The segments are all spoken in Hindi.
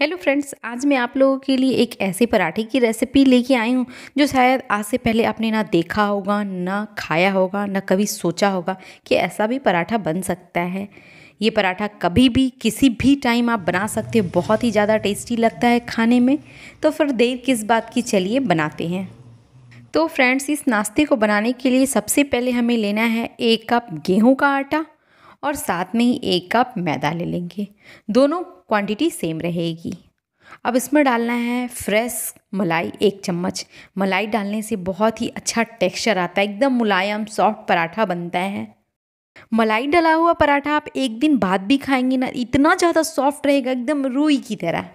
हेलो फ्रेंड्स आज मैं आप लोगों के लिए एक ऐसे पराठे की रेसिपी लेके आई हूँ जो शायद आज से पहले आपने ना देखा होगा ना खाया होगा ना कभी सोचा होगा कि ऐसा भी पराठा बन सकता है ये पराठा कभी भी किसी भी टाइम आप बना सकते हो बहुत ही ज़्यादा टेस्टी लगता है खाने में तो फिर देर किस बात की चलिए बनाते हैं तो फ्रेंड्स इस नाश्ते को बनाने के लिए सबसे पहले हमें लेना है एक कप गेहूँ का आटा और साथ में ही एक कप मैदा ले लेंगे दोनों क्वांटिटी सेम रहेगी अब इसमें डालना है फ्रेश मलाई एक चम्मच मलाई डालने से बहुत ही अच्छा टेक्सचर आता है एकदम मुलायम सॉफ्ट पराठा बनता है मलाई डला हुआ पराठा आप एक दिन बाद भी खाएंगे ना इतना ज़्यादा सॉफ्ट रहेगा एकदम रूई की तरह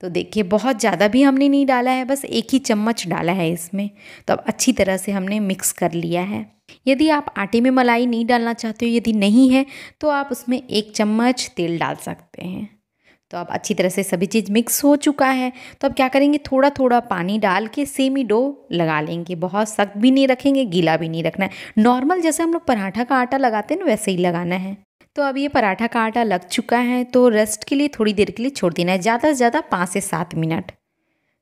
तो देखिए बहुत ज़्यादा भी हमने नहीं डाला है बस एक ही चम्मच डाला है इसमें तो अब अच्छी तरह से हमने मिक्स कर लिया है यदि आप आटे में मलाई नहीं डालना चाहते हो यदि नहीं है तो आप उसमें एक चम्मच तेल डाल सकते हैं तो अब अच्छी तरह से सभी चीज़ मिक्स हो चुका है तो अब क्या करेंगे थोड़ा थोड़ा पानी डाल के सेमी डो लगा लेंगे बहुत सख्त भी नहीं रखेंगे गीला भी नहीं रखना है नॉर्मल जैसे हम लोग पराठा का आटा लगाते हैं ना वैसे ही लगाना है तो अब ये पराठा का आटा लग चुका है तो रेस्ट के लिए थोड़ी देर के लिए छोड़ देना है ज़्यादा से ज़्यादा पाँच से सात मिनट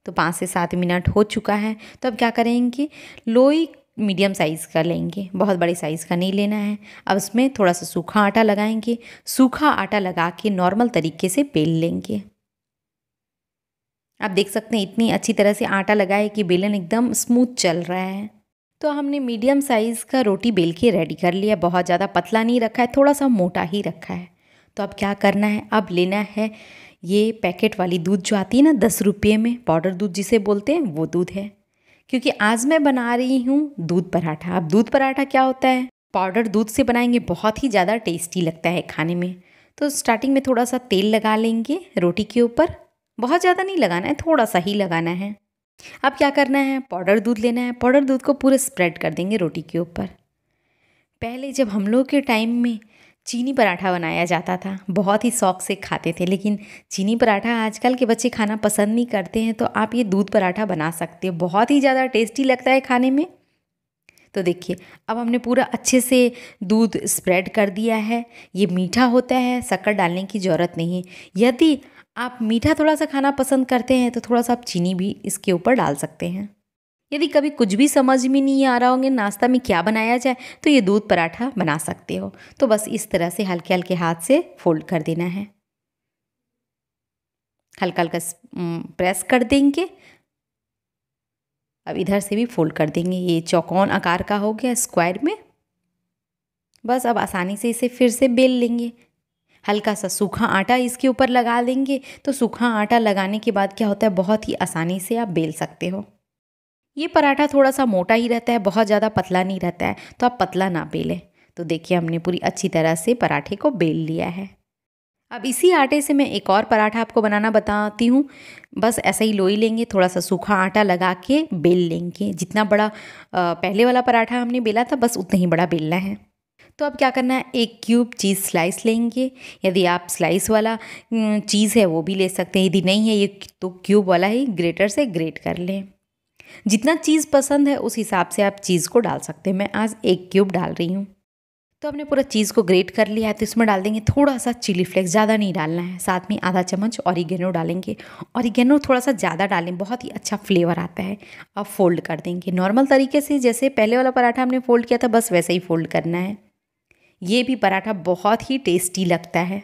तो पाँच से सात मिनट हो चुका है तो अब क्या करेंगे लोई मीडियम साइज़ का लेंगे बहुत बड़े साइज़ का नहीं लेना है अब उसमें थोड़ा सा सूखा आटा लगाएंगे सूखा आटा लगा के नॉर्मल तरीके से बेल लेंगे आप देख सकते हैं इतनी अच्छी तरह से आटा लगाए कि बेलन एकदम स्मूथ चल रहा है तो हमने मीडियम साइज़ का रोटी बेल के रेडी कर लिया बहुत ज़्यादा पतला नहीं रखा है थोड़ा सा मोटा ही रखा है तो अब क्या करना है अब लेना है ये पैकेट वाली दूध जो आती है ना दस रुपये में पाउडर दूध जिसे बोलते हैं वो दूध है क्योंकि आज मैं बना रही हूँ दूध पराठा अब दूध पराठा क्या होता है पाउडर दूध से बनाएंगे बहुत ही ज़्यादा टेस्टी लगता है खाने में तो स्टार्टिंग में थोड़ा सा तेल लगा लेंगे रोटी के ऊपर बहुत ज़्यादा नहीं लगाना है थोड़ा सा ही लगाना है अब क्या करना है पाउडर दूध लेना है पाउडर दूध को पूरे स्प्रेड कर देंगे रोटी के ऊपर पहले जब हम लोग के टाइम में चीनी पराठा बनाया जाता था बहुत ही शौक से खाते थे लेकिन चीनी पराठा आजकल के बच्चे खाना पसंद नहीं करते हैं तो आप ये दूध पराठा बना सकते हो बहुत ही ज़्यादा टेस्टी लगता है खाने में तो देखिए अब हमने पूरा अच्छे से दूध स्प्रेड कर दिया है ये मीठा होता है शक्कर डालने की ज़रूरत नहीं यदि आप मीठा थोड़ा सा खाना पसंद करते हैं तो थोड़ा सा आप चीनी भी इसके ऊपर डाल सकते हैं यदि कभी कुछ भी समझ में नहीं आ रहा होंगे नाश्ता में क्या बनाया जाए तो ये दूध पराठा बना सकते हो तो बस इस तरह से हल्के हल्के हाथ से फोल्ड कर देना है हल्का हल्का प्रेस कर देंगे अब इधर से भी फोल्ड कर देंगे ये चौकोन आकार का हो गया स्क्वायर में बस अब आसानी से इसे फिर से बेल लेंगे हल्का सा सूखा आटा इसके ऊपर लगा देंगे तो सूखा आटा लगाने के बाद क्या होता है बहुत ही आसानी से आप बेल सकते हो ये पराठा थोड़ा सा मोटा ही रहता है बहुत ज़्यादा पतला नहीं रहता है तो आप पतला ना बेलें तो देखिए हमने पूरी अच्छी तरह से पराठे को बेल लिया है अब इसी आटे से मैं एक और पराठा आपको बनाना बताती हूँ बस ऐसा ही लोई लेंगे थोड़ा सा सूखा आटा लगा के बेल लेंगे जितना बड़ा पहले वाला पराठा हमने बेला था बस उतना ही बड़ा बेलना है तो अब क्या करना है एक क्यूब चीज़ स्लाइस लेंगे यदि आप स्लाइस वाला चीज़ है वो भी ले सकते हैं यदि नहीं है ये तो क्यूब वाला ही ग्रेटर से ग्रेट कर लें जितना चीज़ पसंद है उस हिसाब से आप चीज़ को डाल सकते हैं मैं आज एक क्यूब डाल रही हूँ तो हमने पूरा चीज़ को ग्रेट कर लिया है तो इसमें डाल देंगे थोड़ा सा चिली फ्लेक्स ज़्यादा नहीं डालना है साथ में आधा चम्मच ऑरिगेनो डालेंगे ऑरिगेनो थोड़ा सा ज़्यादा डालें बहुत ही अच्छा फ्लेवर आता है अब फोल्ड कर देंगे नॉर्मल तरीके से जैसे पहले वाला पराठा हमने फोल्ड किया था बस वैसे ही फोल्ड करना है ये भी पराठा बहुत ही टेस्टी लगता है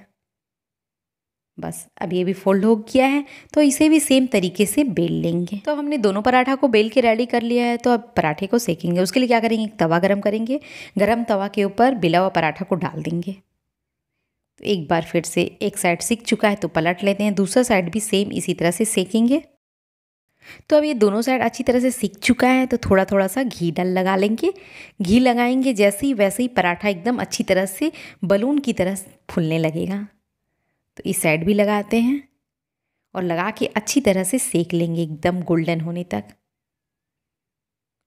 बस अब ये भी फोल्ड हो गया है तो इसे भी सेम तरीके से बेल लेंगे तो हमने दोनों पराठा को बेल के रेडी कर लिया है तो अब पराठे को सेकेंगे उसके लिए क्या करेंगे एक तवा गरम करेंगे गरम तवा के ऊपर बिला हुआ पराठा को डाल देंगे तो एक बार फिर से एक साइड सीख चुका है तो पलट लेते हैं दूसरा साइड भी सेम इसी तरह से सेकेंगे तो अब ये दोनों साइड अच्छी तरह से सीख चुका है तो थोड़ा थोड़ा सा घी डल लगा लेंगे घी लगाएंगे जैसे ही वैसे ही पराठा एकदम अच्छी तरह से बलून की तरह फूलने लगेगा तो इस साइड भी लगाते हैं और लगा के अच्छी तरह से सेक लेंगे एकदम गोल्डन होने तक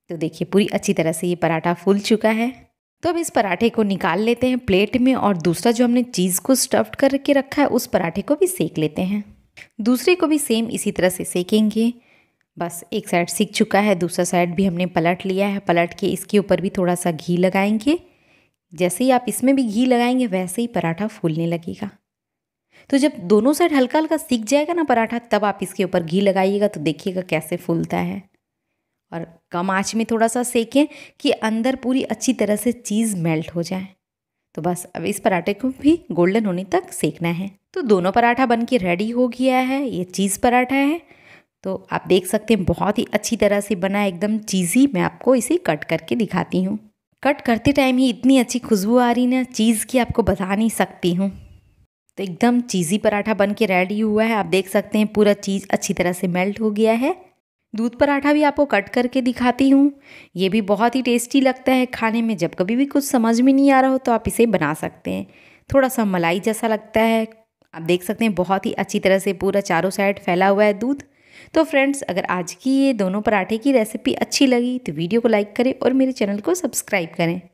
तो देखिए पूरी अच्छी तरह से ये पराठा फूल चुका है तो अब इस पराठे को निकाल लेते हैं प्लेट में और दूसरा जो हमने चीज़ को स्टफ्ड करके रखा है उस पराठे को भी सेक लेते हैं दूसरे को भी सेम इसी तरह से सेकेंगे बस एक साइड सीख चुका है दूसरा साइड भी हमने पलट लिया है पलट के इसके ऊपर भी थोड़ा सा घी लगाएंगे जैसे ही आप इसमें भी घी लगाएंगे वैसे ही पराठा फूलने लगेगा तो जब दोनों साइड हल्का हल्का सीख जाएगा ना पराठा तब आप इसके ऊपर घी लगाइएगा तो देखिएगा कैसे फूलता है और कम आँच में थोड़ा सा सेकें कि अंदर पूरी अच्छी तरह से चीज़ मेल्ट हो जाए तो बस अब इस पराठे को भी गोल्डन होने तक सेकना है तो दोनों पराठा बन के रेडी हो गया है ये चीज़ पराठा है तो आप देख सकते हैं बहुत ही अच्छी तरह से बना एकदम चीज़ी मैं आपको इसे कट करके दिखाती हूँ कट करते टाइम ही इतनी अच्छी खुशबू आ रही ना चीज़ की आपको बता नहीं सकती हूँ तो एकदम चीज़ी पराठा बन के रेडी हुआ है आप देख सकते हैं पूरा चीज़ अच्छी तरह से मेल्ट हो गया है दूध पराठा भी आपको कट करके दिखाती हूँ ये भी बहुत ही टेस्टी लगता है खाने में जब कभी भी कुछ समझ में नहीं आ रहा हो तो आप इसे बना सकते हैं थोड़ा सा मलाई जैसा लगता है आप देख सकते हैं बहुत ही अच्छी तरह से पूरा चारों साइड फैला हुआ है दूध तो फ्रेंड्स अगर आज की ये दोनों पराठे की रेसिपी अच्छी लगी तो वीडियो को लाइक करें और मेरे चैनल को सब्सक्राइब करें